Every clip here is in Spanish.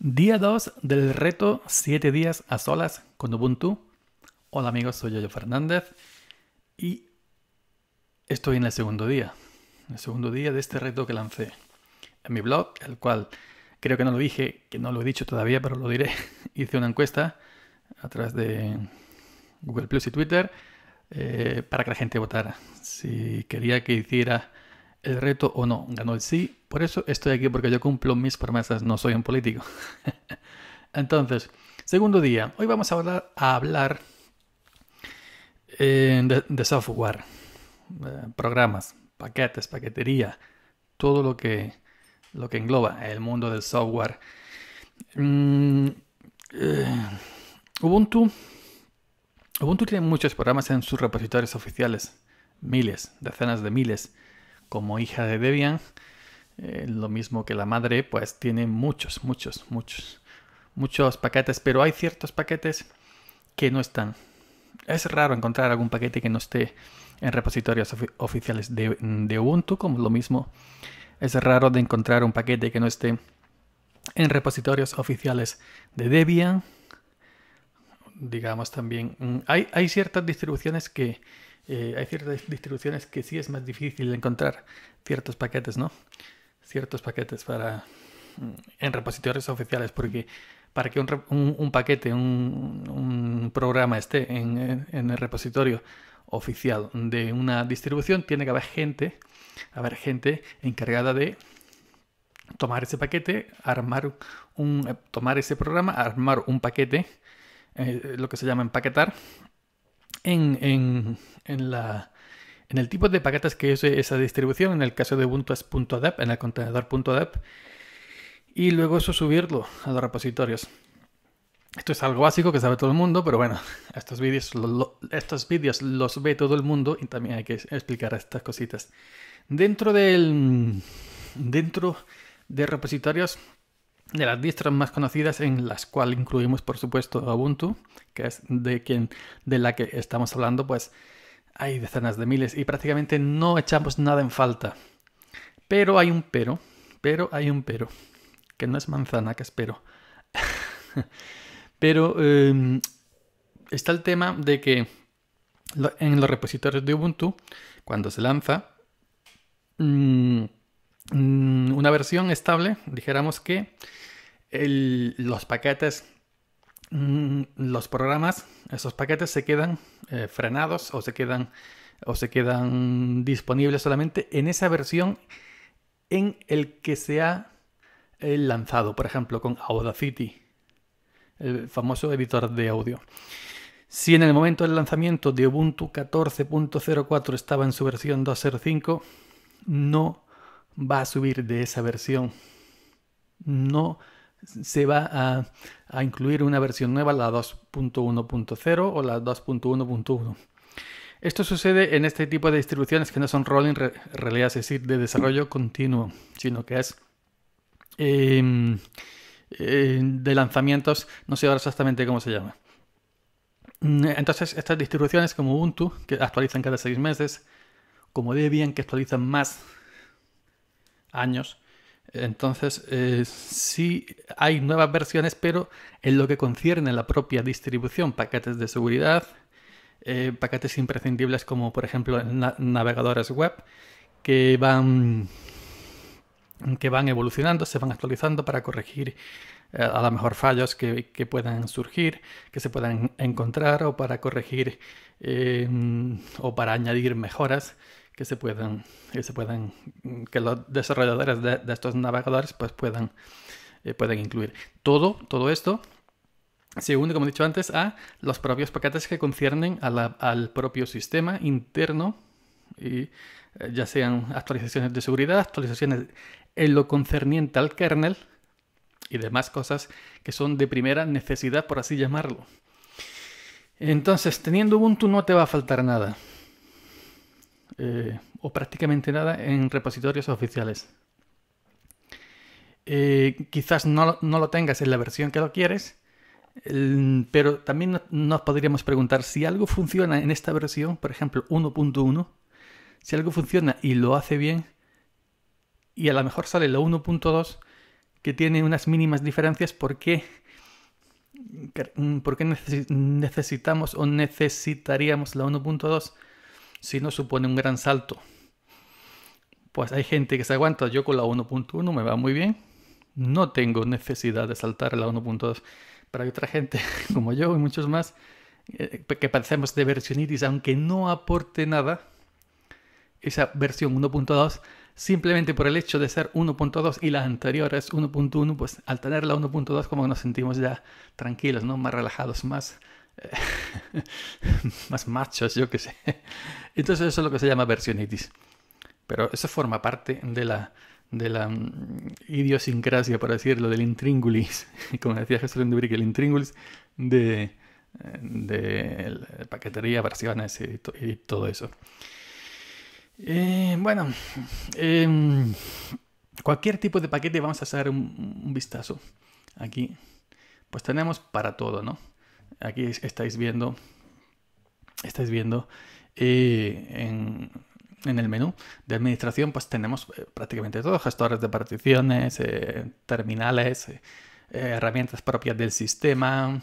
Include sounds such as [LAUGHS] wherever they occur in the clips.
Día 2 del reto 7 días a solas con Ubuntu. Hola amigos, soy Yoyo Fernández y estoy en el segundo día. El segundo día de este reto que lancé en mi blog, el cual creo que no lo dije, que no lo he dicho todavía, pero lo diré. [LAUGHS] Hice una encuesta a través de Google Plus y Twitter eh, para que la gente votara si quería que hiciera el reto o no. Ganó el sí, por eso estoy aquí, porque yo cumplo mis promesas, no soy un político. [LAUGHS] Entonces, segundo día, hoy vamos a hablar, a hablar eh, de, software, eh, programas, paquetes, paquetería, todo lo que, lo que engloba el mundo del software. Mm, eh, Ubuntu, Ubuntu tiene muchos programas en sus repositorios oficiales, miles, decenas de miles como hija de Debian, eh, lo mismo que la madre, pues tiene muchos, muchos, muchos, muchos paquetes, pero hay ciertos paquetes que no están. Es raro encontrar algún paquete que no esté en repositorios oficiales de, Ubuntu, como lo mismo es raro de encontrar un paquete que no esté en repositorios oficiales de Debian. Digamos también, mm, hay ciertas distribuciones que, eh, hay ciertas distribuciones que sí es más difícil encontrar ciertos paquetes, ¿no? Ciertos paquetes para mm, en repositorios oficiales, porque para que un, paquete, un, programa esté en, el repositorio oficial de una distribución, tiene que haber gente, haber gente encargada de tomar ese paquete, armar un, eh, tomar ese programa, armar un paquete, eh, lo que se llama empaquetar, en, en, en, la, en el tipo de paquetes que es esa distribución, en el caso de Ubuntu es en el contenedor y luego eso subirlo a los repositorios. Esto es algo básico que sabe todo el mundo, pero bueno, estos vídeos, estos vídeos los ve todo el mundo y también hay que explicar estas cositas. Dentro del dentro de repositorios de las distros más conocidas en las cuales incluimos por supuesto Ubuntu, que es de quien de la que estamos hablando, pues hay decenas de miles y prácticamente no echamos nada en falta. Pero hay un pero, pero hay un pero, que no es manzana, que es pero. [LAUGHS] pero em, está el tema de que en los repositorios de Ubuntu, cuando se lanza, mm, Mm, una versión estable, dijéramos que los paquetes, mm, los programas, esos paquetes se quedan eh, frenados o se quedan, o se quedan disponibles solamente en esa versión en el que se ha eh, lanzado, por ejemplo, con Audacity, el famoso editor de audio. Si en el momento del lanzamiento de Ubuntu 14.04 estaba en su versión 2.05, no va a subir de esa versión. No se va a, incluir una versión nueva, la 2.1.0 o la 2.1.1. Esto sucede en este tipo de distribuciones que no son rolling en realidad es decir, de desarrollo continuo, sino que es em, em, de lanzamientos, no sé ahora exactamente cómo se llama. Entonces, estas distribuciones como Ubuntu, que actualizan cada seis meses, como Debian, que actualizan más años. Entonces, eh, sí hay nuevas versiones, pero en lo que concierne la propia distribución, paquetes de seguridad, eh, paquetes imprescindibles como por ejemplo navegadores web, que van, que van evolucionando, se van actualizando para corregir eh, a lo mejor fallos que, que, puedan surgir, que se puedan encontrar o para corregir o para añadir mejoras que se puedan, que se puedan, mm, que los desarrolladores de, estos navegadores pues eh, puedan, incluir. Todo, todo esto se une, como he dicho antes, a los propios paquetes que conciernen al propio sistema interno y eh, ya sean actualizaciones de seguridad, actualizaciones en lo concerniente al kernel y demás cosas que son de primera necesidad, por así llamarlo. Entonces, teniendo Ubuntu no te va a faltar nada. Eh, o prácticamente nada en repositorios oficiales. Eh, quizás no, lo tengas en la versión que lo quieres, pero también nos podríamos preguntar si algo funciona en esta versión, por ejemplo 1.1, si algo funciona y lo hace bien, y a lo mejor sale la 1.2 que tiene unas mínimas diferencias, ¿por qué? ¿Por qué necesitamos o necesitaríamos la 1.2? si no supone un gran salto. Pues hay gente que se aguanta, yo con la 1.1 me va muy bien, no tengo necesidad de saltar la 1.2, pero hay otra gente [LAUGHS] como yo y muchos más eh, que pensemos de versionitis, aunque no aporte nada, esa versión 1.2, simplemente por el hecho de ser 1.2 y las anteriores 1.1, pues al tener la 1.2 como nos sentimos ya tranquilos, ¿no? Más relajados, más [LAUGHS] más machos, yo que sé. Entonces eso es lo que se llama versionitis. Pero eso forma parte de la, de la mm, idiosincrasia, por decirlo, del intríngulis, [LAUGHS] como decía Jesús Brick el intríngulis de, eh, paquetería, versiones y, todo eso. Eh, bueno, em, cualquier tipo de paquete vamos a hacer un vistazo aquí. Pues tenemos para todo, ¿no? aquí estáis viendo, estáis viendo eh, en, el menú de administración, pues tenemos eh, prácticamente todo, gestores de particiones, eh, terminales, herramientas propias del sistema,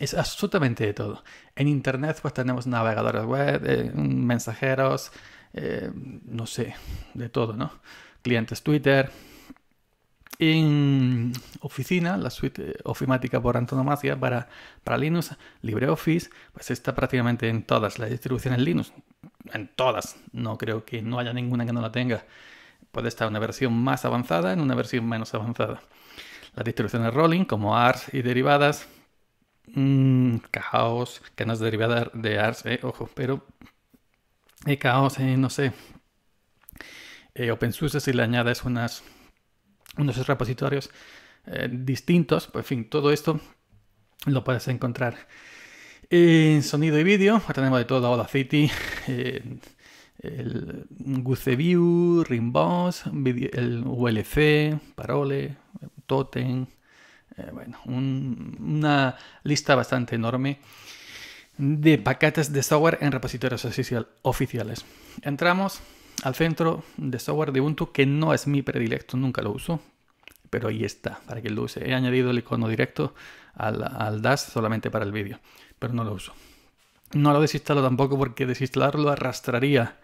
es absolutamente de todo. En Internet pues tenemos navegadores web, mensajeros, no sé, de todo, ¿no? Clientes Twitter, en oficina, la suite eh, ofimática por antonomasia para, Linux, LibreOffice, pues está prácticamente en todas las distribuciones Linux, en todas, no creo que no haya ninguna que no la tenga. Puede estar una versión más avanzada en una versión menos avanzada. Las distribuciones Rolling, como ARS y derivadas, mmm, Caos, que no es derivada de ARS, eh, ojo, pero eh, Caos, eh, no sé, OpenSUSE si le añades unas unos repositorios eh, distintos. Pues, en fin, todo esto lo puedes encontrar en sonido y vídeo. Tenemos de todo Audacity, city, eh, el GuceView, Rimboss, el ULC, Parole, Totem. Eh, bueno, una lista bastante enorme de paquetes de software en repositorios oficiales. Entramos al centro de software de Ubuntu que no es mi predilecto, nunca lo uso, pero ahí está, para que lo use. He añadido el icono directo al, al DAS solamente para el vídeo, pero no lo uso. No lo desinstalo tampoco porque desinstalarlo arrastraría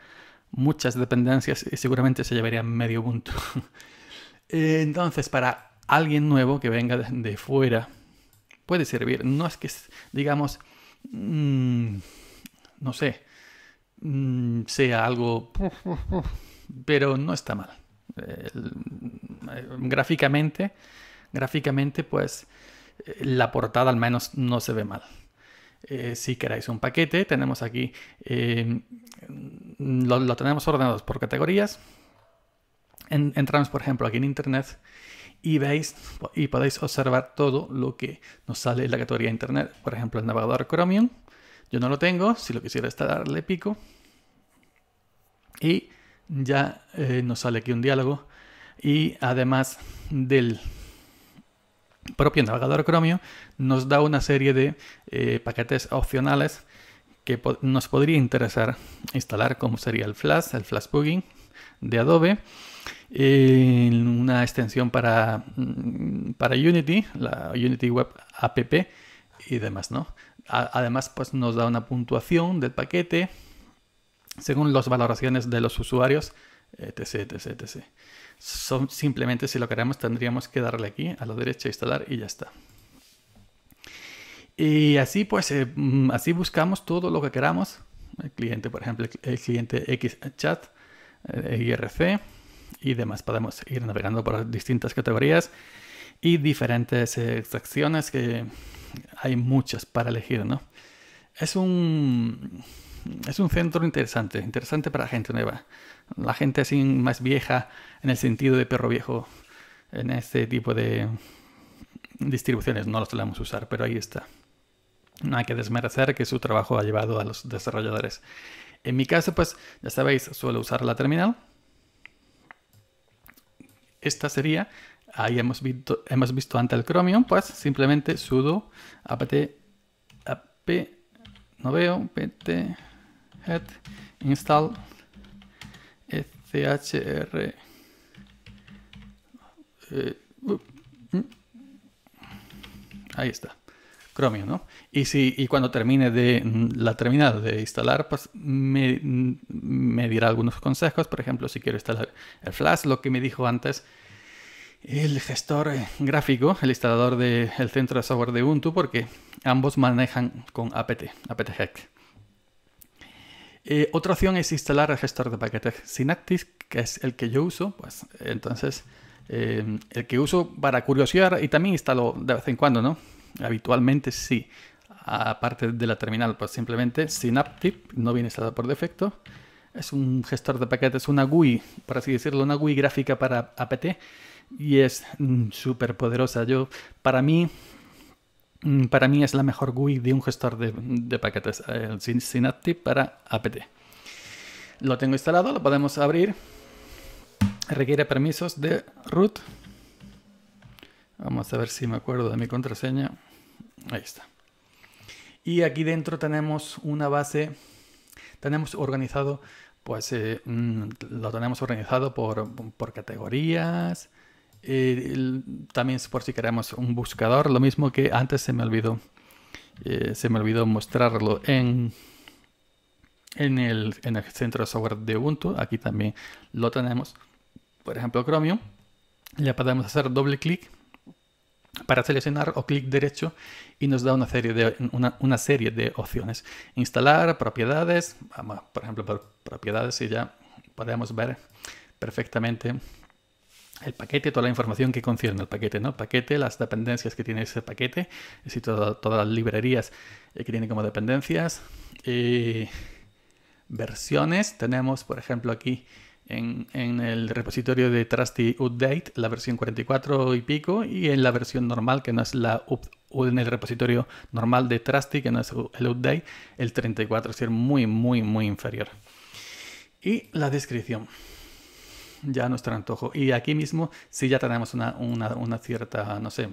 muchas dependencias y seguramente se llevaría medio Ubuntu. [LAUGHS] Eh, entonces, para alguien nuevo que venga de fuera, puede servir. No es que, digamos, mm, no sé, Mm, sea algo... Pero no está mal. Eh, gráficamente, gráficamente, pues eh, la portada al menos no se ve mal. Eh, si queráis un paquete, tenemos aquí, lo, tenemos ordenados por categorías. entramos, por ejemplo, aquí en Internet y veis y podéis observar todo lo que nos sale en la categoría Internet. Por ejemplo, el navegador Chromium. Yo no lo tengo, si lo quisiera está darle pico y ya eh, nos sale aquí un diálogo. Y además del propio navegador Chromium, nos da una serie de eh, paquetes opcionales que nos podría interesar instalar, como sería el Flash, el Flash Plugin de Adobe, una extensión mm, para, Unity, la Unity Web App y demás, además, pues nos da una puntuación del paquete, según las valoraciones de los usuarios, etc, etc, etc. Son, simplemente si lo queremos tendríamos que darle aquí a la derecha instalar y ya está. Y así pues, eh, mm, así buscamos todo lo que queramos. El cliente, por ejemplo, el cliente XChat, eh, IRC y demás. Podemos ir navegando por distintas categorías y diferentes extracciones eh, que hay muchas para elegir, ¿no? Es un es un centro interesante, interesante para gente nueva. La gente así más vieja, en el sentido de perro viejo, en este tipo de distribuciones, no lo solemos usar, pero ahí está. No hay que desmerecer que su trabajo ha llevado a los desarrolladores. En mi caso, pues ya sabéis, suelo usar la terminal. Esta sería, ahí hemos visto, hemos visto el Chromium, pues simplemente sudo apt, apt no veo, pt, head install e chr... Eh, mm, ahí está Chromium, ¿no? Y, si, cuando termine de mm, la terminal de instalar, pues mm, me, dirá algunos consejos. Por ejemplo, si quiero instalar el Flash, lo que me dijo antes el gestor gráfico, el instalador del centro de software de Ubuntu, porque ambos manejan con apt, apt eh, otra opción es instalar el gestor de paquetes Synaptic, que es el que yo uso. Pues entonces, eh, el que uso para curiosidad y también instalo de vez en cuando, ¿no? Habitualmente sí. Aparte de la terminal, pues simplemente Synaptic no viene instalado por defecto. Es un gestor de paquetes, una GUI, por así decirlo, una GUI gráfica para APT y es mm, súper poderosa. Yo, para mí, Mm, para mí es la mejor GUI de un gestor de, paquetes, eh, el Synaptic para APT. Lo tengo instalado, lo podemos abrir. Requiere permisos de root. Vamos a ver si me acuerdo de mi contraseña. Ahí está. Y aquí dentro tenemos una base, tenemos organizado, pues eh, mm, lo tenemos organizado por categorías, también por si queremos un buscador, lo mismo que antes se me olvidó. Eh, se me olvidó mostrarlo en, en, el, el centro de software de Ubuntu. Aquí también lo tenemos. Por ejemplo, Chromium. ya podemos hacer doble clic para seleccionar o clic derecho y nos da una serie de, una, una serie de opciones. Instalar, propiedades, vamos, por ejemplo, por propiedades y ya podemos ver perfectamente el paquete, toda la información que concierne al paquete, ¿no? Paquete, las dependencias que tiene ese paquete, es decir, todas las librerías eh, que tiene como dependencias. Eh, versiones, tenemos, por ejemplo, aquí en, el repositorio de Trusty Update, la versión 44 y pico, y en la versión normal, que no es la en el repositorio normal de Trusty, que no es el update, el 34, es decir, muy, muy, muy inferior. Y la descripción ya nuestro antojo. Y aquí mismo, si ya tenemos una, una, cierta, no sé,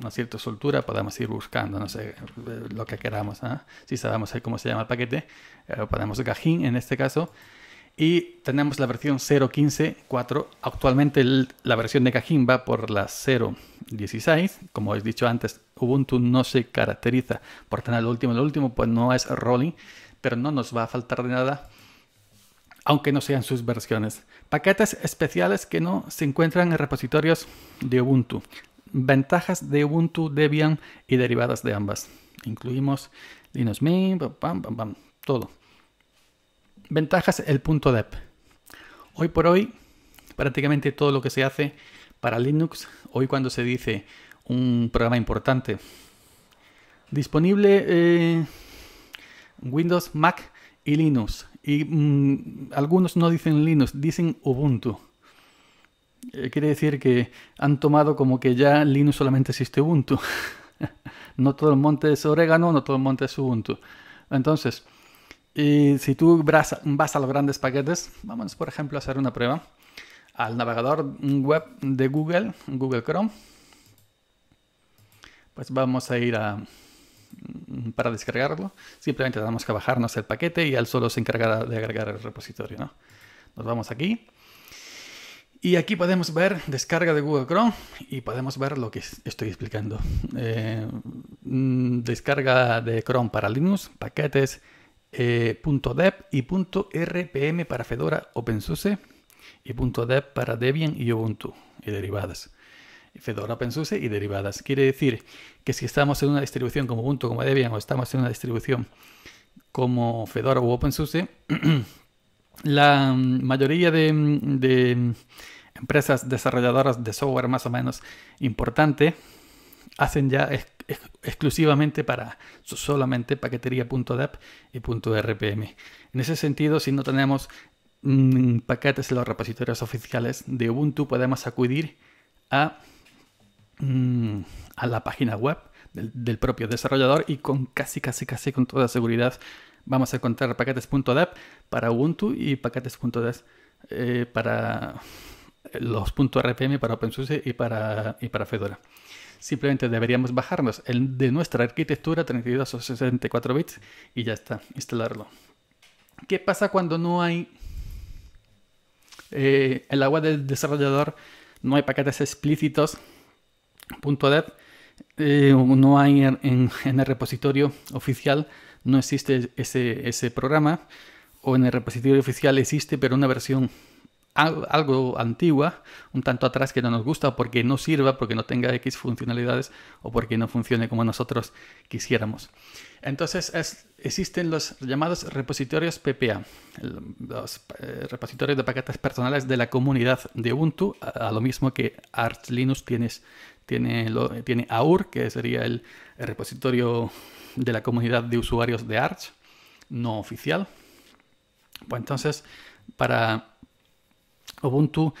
una cierta soltura, podemos ir buscando, no sé, eh, lo que queramos. ¿ah? Si sabemos cómo se llama el paquete, podemos eh, ponemos en este caso. Y tenemos la versión 0.15.4. Actualmente la versión de cajín va por la 0.16. Como he dicho antes, Ubuntu no se caracteriza por tener el último, lo último, pues no es rolling, pero no nos va a faltar de nada aunque no sean sus versiones. Paquetes especiales que no se encuentran en repositorios de Ubuntu. Ventajas de Ubuntu, Debian y derivadas de ambas. Incluimos Linux Mint, todo. Ventajas el punto .deb. Hoy por hoy, prácticamente todo lo que se hace para Linux, hoy cuando se dice un programa importante, disponible eh, Windows, Mac y Linux y mm, algunos no dicen Linux, dicen Ubuntu. Eh, quiere decir que han tomado como que ya Linux solamente existe Ubuntu. [LAUGHS] no todo el monte es orégano, no todo el monte es Ubuntu. Entonces, y si tú vas a los grandes paquetes, vamos por ejemplo a hacer una prueba al navegador web de Google, Google Chrome. Pues vamos a ir a para descargarlo. Simplemente damos que bajarnos el paquete y él solo se encargará de agregar el repositorio. ¿no? Nos vamos aquí. Y aquí podemos ver descarga de Google Chrome y podemos ver lo que estoy explicando. Eh, mm, descarga de Chrome para Linux, paquetes eh, .deb y .rpm para Fedora OpenSUSE y .deb para Debian y Ubuntu y derivadas. Fedora OpenSUSE y derivadas. Quiere decir que si estamos en una distribución como Ubuntu, como Debian, o estamos en una distribución como Fedora u OpenSUSE, [CLEARS THROAT] la mayoría de, empresas desarrolladoras de software más o menos importante hacen ya exclusivamente para solamente deb y .rpm. En ese sentido, si no tenemos mm, paquetes en los repositorios oficiales de Ubuntu, podemos acudir a Mm, a la página web del, propio desarrollador y con casi, casi, casi con toda seguridad vamos a encontrar paquetes.dev para Ubuntu y paquetes.dev eh, para los .rpm para OpenSUSE y para, para Fedora. Simplemente deberíamos bajarnos el, de nuestra arquitectura 32 o 64 bits y ya está, instalarlo. ¿Qué pasa cuando no hay eh, en el agua del desarrollador? No hay paquetes explícitos .dev eh, no hay en, el repositorio oficial, no existe ese, programa, o en el repositorio oficial existe, pero una versión algo antigua, un tanto atrás que no nos gusta porque no sirva, porque no tenga X funcionalidades o porque no funcione como nosotros quisiéramos. Entonces existen los llamados repositorios PPA, los eh, repositorios de paquetes personales de la comunidad de Ubuntu, a, a lo mismo que Arch Linux tienes tiene, AUR, que sería el, repositorio de la comunidad de usuarios de Arch, no oficial. Pues entonces, para Ubuntu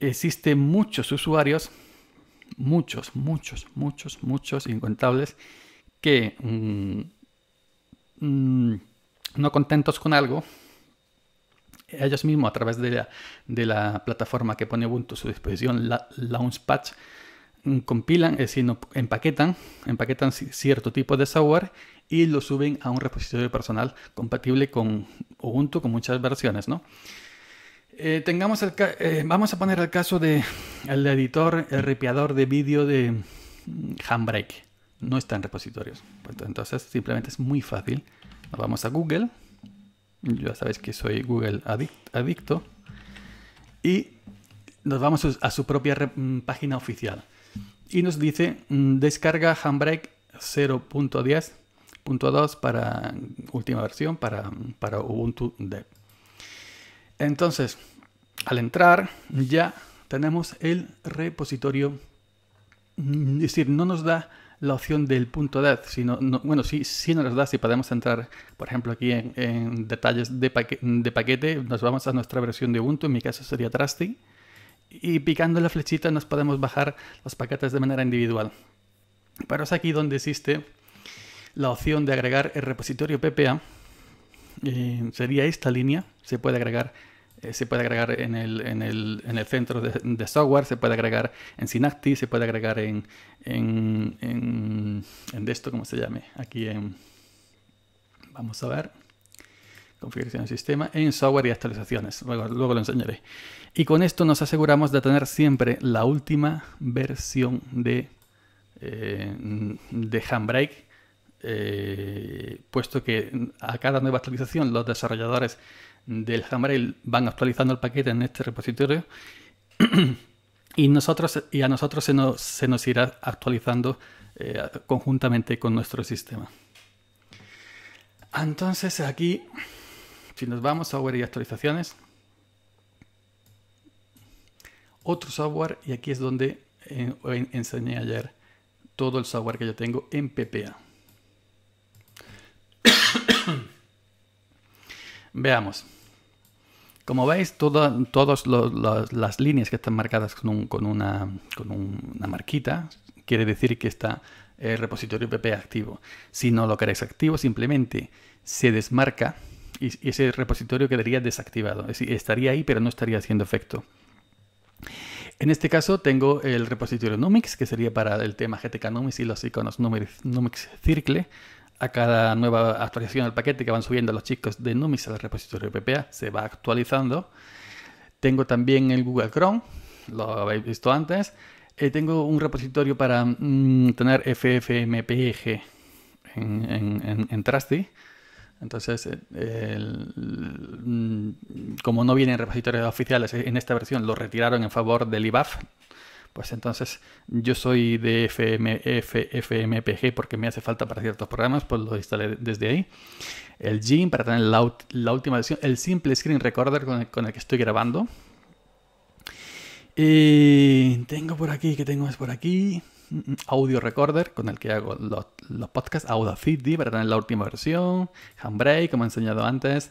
existen muchos usuarios, muchos, muchos, muchos, muchos, incontables, que mm, mm, no contentos con algo, ellos mismos a través de la, plataforma que pone Ubuntu a su disposición, la, Launchpad, Mm, compilan, es decir, empaquetan, empaquetan cierto tipo de software y lo suben a un repositorio personal compatible con Ubuntu con muchas versiones, eh, tengamos el eh, vamos a poner el caso del el editor, el ripiador de vídeo de mm, Handbrake. No está en repositorios. Pues, entonces simplemente es muy fácil. Nos vamos a Google. Ya sabéis que soy Google adicto. Y nos vamos a su propia mm, página oficial y nos dice mm, descarga Handbrake 0.10.2 para última versión para, para Ubuntu Dev. Entonces, al entrar ya tenemos el repositorio, mm, es decir, no nos da la opción del punto .dev, sino, bueno, sí, sí nos da, si podemos entrar, por ejemplo, aquí en, detalles de, de, paquete, nos vamos a nuestra versión de Ubuntu, en mi caso sería Trusty, y picando la flechita nos podemos bajar los paquetes de manera individual. Pero es aquí donde existe la opción de agregar el repositorio PPA. Eh, sería esta línea, se puede agregar eh, se puede agregar en el, centro de, software, se puede agregar en Synaptic, se puede agregar en, en, en, en esto, como se llame, aquí en... Vamos a ver configuración del sistema, en software y actualizaciones. Luego, lo enseñaré. Y con esto nos aseguramos de tener siempre la última versión de, eh, de Handbrake, eh, puesto que a cada nueva actualización los desarrolladores del Handbrake van actualizando el paquete en este repositorio. y, nosotros, y a nosotros se nos, irá actualizando eh, conjuntamente con nuestro sistema. Entonces aquí si nos vamos a software y actualizaciones, otro software, y aquí es donde eh, enseñé ayer todo el software que yo tengo en PPA. [COUGHS] Veamos. Como veis, todas las líneas que están marcadas con, una, con una, marquita quiere decir que está el repositorio PPA activo. Si no lo queréis activo, simplemente se desmarca y ese repositorio quedaría desactivado. estaría ahí, pero no estaría haciendo efecto. En este caso tengo el repositorio Numix, que sería para el tema GTK Numix y los iconos Numix, Circle. A cada nueva actualización del paquete que van subiendo los chicos de Numix al repositorio PPA se va actualizando. Tengo también el Google Chrome, lo habéis visto antes. Eh, tengo un repositorio para mm, tener FFmpeg en, en Trusty entonces, eh, mm, como no vienen repositorios oficiales en esta versión, lo retiraron en favor del IBAF. Pues entonces yo soy de FM, FMPG porque me hace falta para ciertos programas, pues lo instalé desde ahí. El GIMP para tener la, última versión, el Simple Screen Recorder con el, que estoy grabando. Y tengo por aquí, que tengo es por aquí. Mm, audio recorder con el que hago los, podcasts, Audacity para tener la última versión, Handbrake, como he enseñado antes.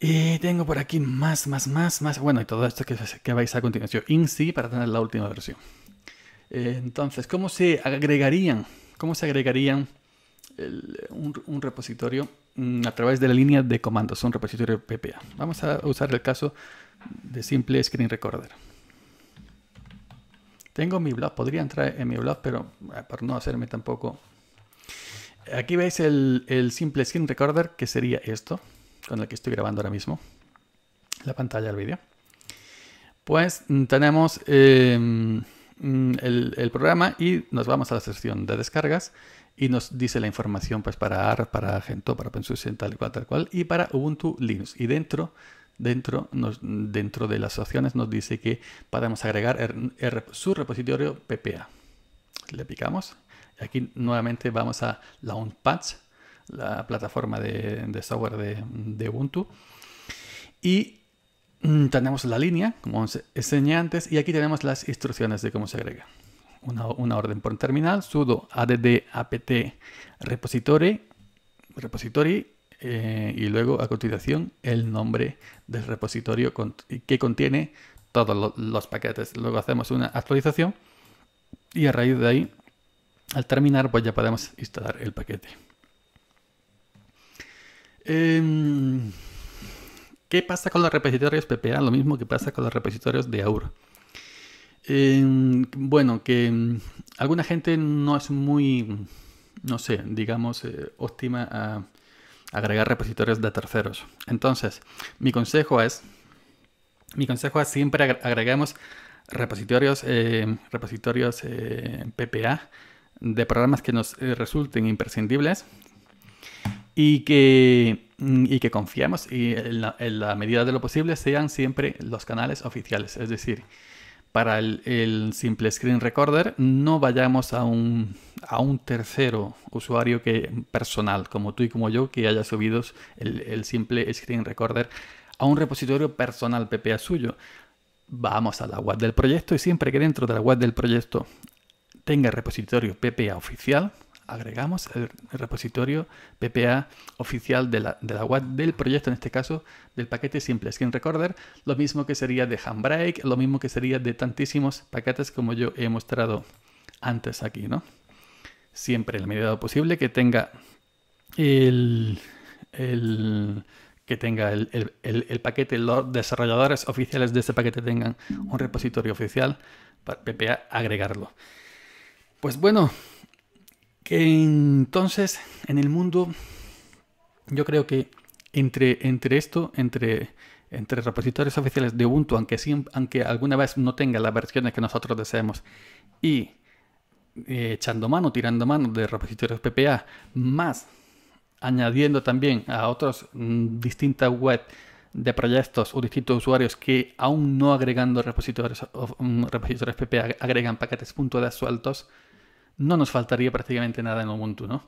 Y tengo por aquí más, más, más, más. Bueno, y todo esto que, vais a continuación. INSI para tener la última versión. Eh, entonces, ¿cómo se agregarían? ¿Cómo se agregarían un, repositorio mm, a través de la línea de comandos? Un repositorio PPA. Vamos a usar el caso de simple screen recorder. Tengo mi blog, podría entrar en mi blog, pero eh, para no hacerme tampoco. Aquí veis el, simple screen recorder, que sería esto, con el que estoy grabando ahora mismo, la pantalla del vídeo. Pues mm, tenemos em, mm, el, programa y nos vamos a la sección de descargas y nos dice la información pues, para AR, para gento, para OpenSUSE, tal y cual, tal cual, y para Ubuntu Linux. Y dentro dentro, de las opciones nos dice que podemos agregar su repositorio PPA. Le picamos. Aquí nuevamente vamos a la Launchpad, la plataforma de, software de, Ubuntu. Y mm, tenemos la línea, como os enseñé antes, y aquí tenemos las instrucciones de cómo se agrega. Una, orden por terminal, sudo add apt repository eh, y luego a continuación el nombre del repositorio que contiene todos los paquetes. Luego hacemos una actualización y a raíz de ahí, al terminar, pues ya podemos instalar el paquete. Em, ¿Qué pasa con los repositorios PPA? Lo mismo que pasa con los repositorios de AUR. Em, bueno, que em, alguna gente no es muy, no sé, digamos, eh, óptima a agregar repositorios de terceros. Entonces, mi consejo es, mi consejo es siempre agreguemos repositorios, eh, repositorios eh, PPA de programas que nos eh, resulten imprescindibles y que, mm, y que confiemos y en la, en la medida de lo posible sean siempre los canales oficiales. Es decir, para el, simple screen recorder no vayamos a un, a un tercero usuario que, personal, como tú y como yo, que haya subido el, el simple screen recorder a un repositorio personal PPA suyo. Vamos a la web del proyecto y siempre que dentro de la web del proyecto tenga el repositorio PPA oficial, agregamos el repositorio PPA oficial de la, web del proyecto, en este caso del paquete simple Skin Recorder, lo mismo que sería de Handbrake, lo mismo que sería de tantísimos paquetes como yo he mostrado antes aquí, ¿no? Siempre en la medida posible que tenga el, que tenga el, el, paquete, los desarrolladores oficiales de ese paquete tengan un repositorio oficial para PPA agregarlo. Pues bueno, entonces, en el mundo, yo creo que entre, entre esto, entre, entre repositorios oficiales de Ubuntu, aunque, aunque alguna vez no tenga las versiones que nosotros deseamos, y eh, echando mano, tirando mano de repositorios PPA, más añadiendo también a otros mm, distintas web de proyectos o distintos usuarios que aún no agregando repositorios, mm, repositorios PPA agregan paquetes .de sueltos, no nos faltaría prácticamente nada en Ubuntu, ¿no?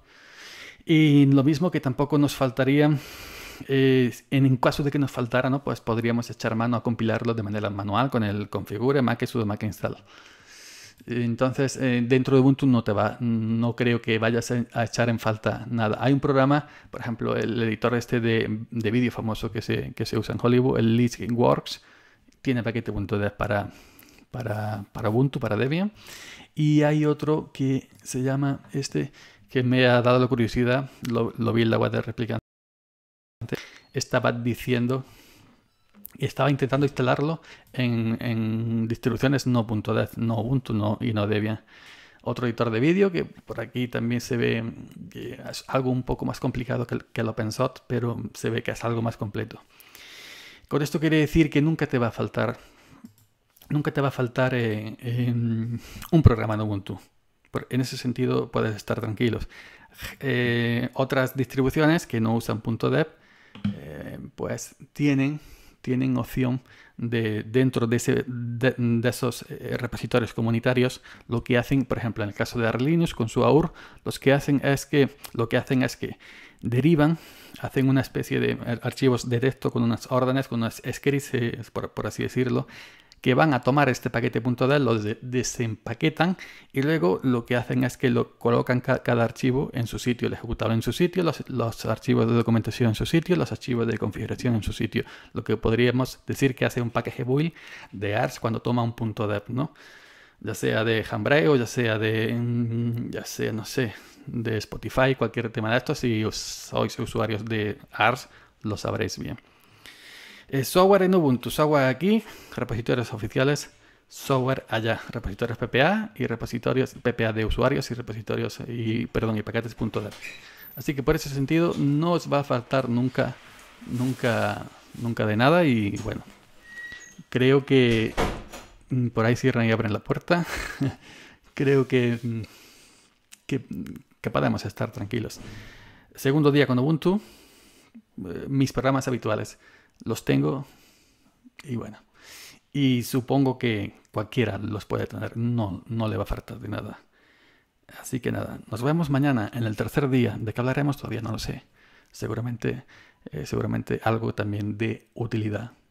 Y lo mismo que tampoco nos faltaría, en caso de que nos faltara, ¿no? Pues podríamos echar mano a compilarlo de manera manual con el configure Mac sudo Mac install. Entonces, eh, dentro de Ubuntu no te va, no creo que vayas a echar en falta nada. Hay un programa, por ejemplo, el editor este de, vídeo famoso que se, usa en Hollywood, el Works, tiene Ubuntu para, para, Ubuntu, para Debian. Y hay otro que se llama este, que me ha dado la curiosidad, lo, vi en la web de Replicante. Estaba diciendo estaba intentando instalarlo en, distribuciones no Ubuntu no, y no Debian. Otro editor de vídeo que por aquí también se ve que algo un poco más complicado que lo que pero se ve que es algo más completo. Con esto quiere decir que nunca te va a faltar nunca te va a faltar eh, em, un programa de Ubuntu. En ese sentido puedes estar tranquilos. Eh, otras distribuciones que no usan .deb, eh, pues tienen, tienen opción de dentro de, ese, de, esos repositorios comunitarios, lo que hacen, por ejemplo, en el caso de Arlinux con su AUR, los que hacen es que, lo que hacen es que derivan, hacen una especie de archivos de texto con unas órdenes, con unas scripts, por así decirlo, que van a tomar este paquete.deb, lo desempaquetan y luego lo que hacen es que lo colocan cada archivo en su sitio, el ejecutable en su sitio, los, archivos de documentación en su sitio, los archivos de configuración en su sitio. Lo que podríamos decir que hace un paquete build de ARS cuando toma un punto .deb, ¿no? Ya sea de o ya sea de, mm, ya sea, no sé, de Spotify, cualquier tema de estos. Si sois usuarios de ARS, lo sabréis bien. Eh, software en Ubuntu, software aquí, repositorios oficiales, software allá, repositorios PPA y repositorios PPA de usuarios y repositorios y perdón y paquetes.dev. Así que por ese sentido no os va a faltar nunca, nunca, nunca de nada y bueno, creo que mm, por ahí cierran y abren la puerta. [LAUGHS] creo mm, que, que podemos estar tranquilos. Segundo día con Ubuntu, eh, mis programas habituales los tengo y bueno. Y supongo que cualquiera los puede tener, no, no le va a faltar de nada. Así que nada, nos vemos mañana en el tercer día. ¿De qué hablaremos? Todavía no lo sé. Seguramente, eh, seguramente algo también de utilidad.